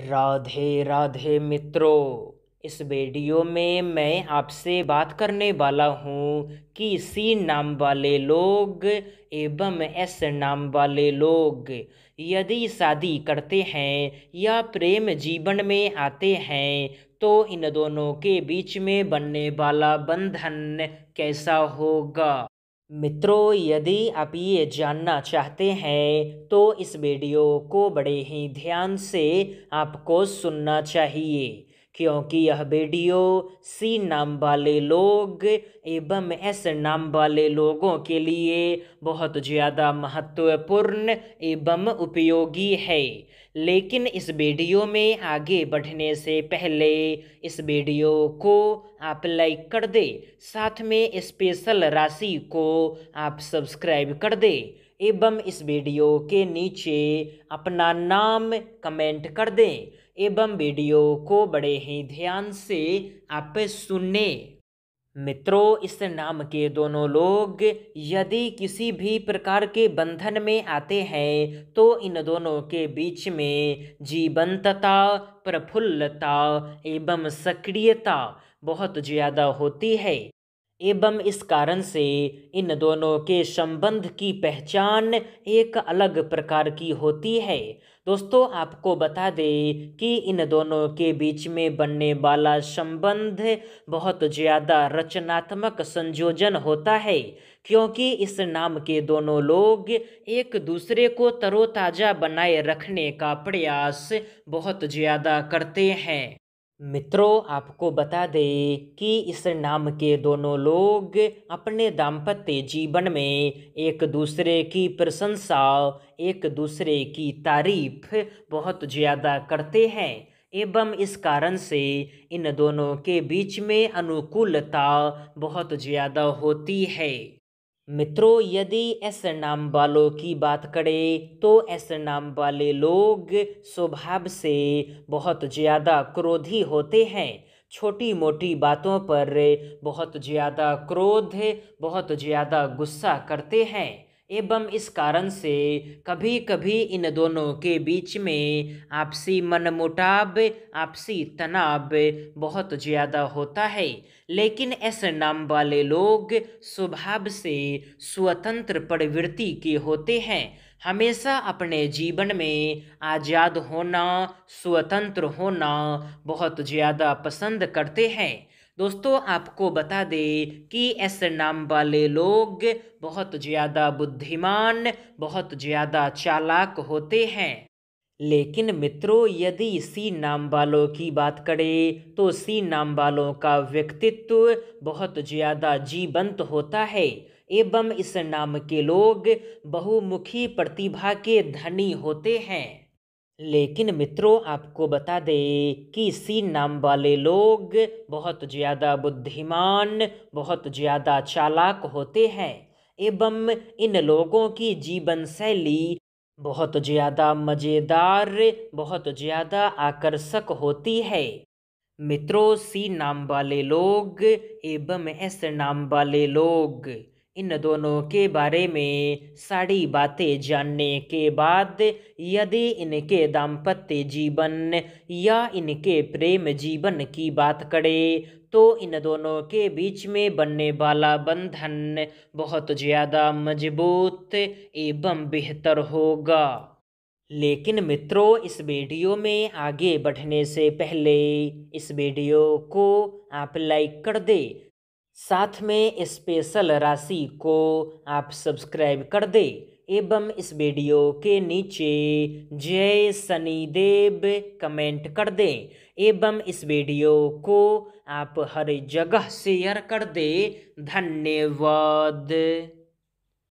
राधे राधे मित्रों इस वीडियो में मैं आपसे बात करने वाला हूँ कि सी नाम वाले लोग एवं एस नाम वाले लोग यदि शादी करते हैं या प्रेम जीवन में आते हैं तो इन दोनों के बीच में बनने वाला बंधन कैसा होगा मित्रों यदि आप ये जानना चाहते हैं तो इस वीडियो को बड़े ही ध्यान से आपको सुनना चाहिए क्योंकि यह वीडियो सी नाम वाले लोग एवं एस नाम वाले लोगों के लिए बहुत ज़्यादा महत्वपूर्ण एवं उपयोगी है लेकिन इस वीडियो में आगे बढ़ने से पहले इस वीडियो को आप लाइक कर दे साथ में स्पेशल राशि को आप सब्सक्राइब कर दे एवं इस वीडियो के नीचे अपना नाम कमेंट कर दें एवं वीडियो को बड़े ही ध्यान से आप सुनने मित्रों इस नाम के दोनों लोग यदि किसी भी प्रकार के बंधन में आते हैं तो इन दोनों के बीच में जीवंतता प्रफुल्लता एवं सक्रियता बहुत ज़्यादा होती है एवं इस कारण से इन दोनों के संबंध की पहचान एक अलग प्रकार की होती है दोस्तों आपको बता दें कि इन दोनों के बीच में बनने वाला संबंध बहुत ज़्यादा रचनात्मक संयोजन होता है क्योंकि इस नाम के दोनों लोग एक दूसरे को तरोताज़ा बनाए रखने का प्रयास बहुत ज़्यादा करते हैं मित्रों आपको बता दें कि इस नाम के दोनों लोग अपने दाम्पत्य जीवन में एक दूसरे की प्रशंसा एक दूसरे की तारीफ बहुत ज़्यादा करते हैं एवं इस कारण से इन दोनों के बीच में अनुकूलता बहुत ज़्यादा होती है मित्रों यदि ऐसे नाम वालों की बात करें तो ऐसे नाम वाले लोग स्वभाव से बहुत ज़्यादा क्रोधी होते हैं छोटी मोटी बातों पर बहुत ज़्यादा क्रोध बहुत ज़्यादा गुस्सा करते हैं एवं इस कारण से कभी कभी इन दोनों के बीच में आपसी मनमुटाव आपसी तनाव बहुत ज़्यादा होता है लेकिन ऐसे नाम वाले लोग स्वभाव से स्वतंत्र प्रवृत्ति के होते हैं हमेशा अपने जीवन में आज़ाद होना स्वतंत्र होना बहुत ज़्यादा पसंद करते हैं दोस्तों आपको बता दें कि ऐसे नाम वाले लोग बहुत ज़्यादा बुद्धिमान बहुत ज़्यादा चालाक होते हैं लेकिन मित्रों यदि सी नाम वालों की बात करें तो सी नाम वालों का व्यक्तित्व बहुत ज़्यादा जीवंत होता है एवं इस नाम के लोग बहुमुखी प्रतिभा के धनी होते हैं लेकिन मित्रों आपको बता दें कि इसी नाम वाले लोग बहुत ज़्यादा बुद्धिमान बहुत ज़्यादा चालाक होते हैं एवं इन लोगों की जीवन शैली बहुत ज़्यादा मज़ेदार बहुत ज़्यादा आकर्षक होती है मित्रों सी नाम वाले लोग एवं एस नाम वाले लोग इन दोनों के बारे में सारी बातें जानने के बाद यदि इनके दाम्पत्य जीवन या इनके प्रेम जीवन की बात करें तो इन दोनों के बीच में बनने वाला बंधन बहुत ज़्यादा मजबूत एवं बेहतर होगा लेकिन मित्रों इस वीडियो में आगे बढ़ने से पहले इस वीडियो को आप लाइक कर दें साथ में स्पेशल राशि को आप सब्सक्राइब कर दे एवं इस वीडियो के नीचे जय शनिदेव कमेंट कर दें एवं इस वीडियो को आप हर जगह शेयर कर दें धन्यवाद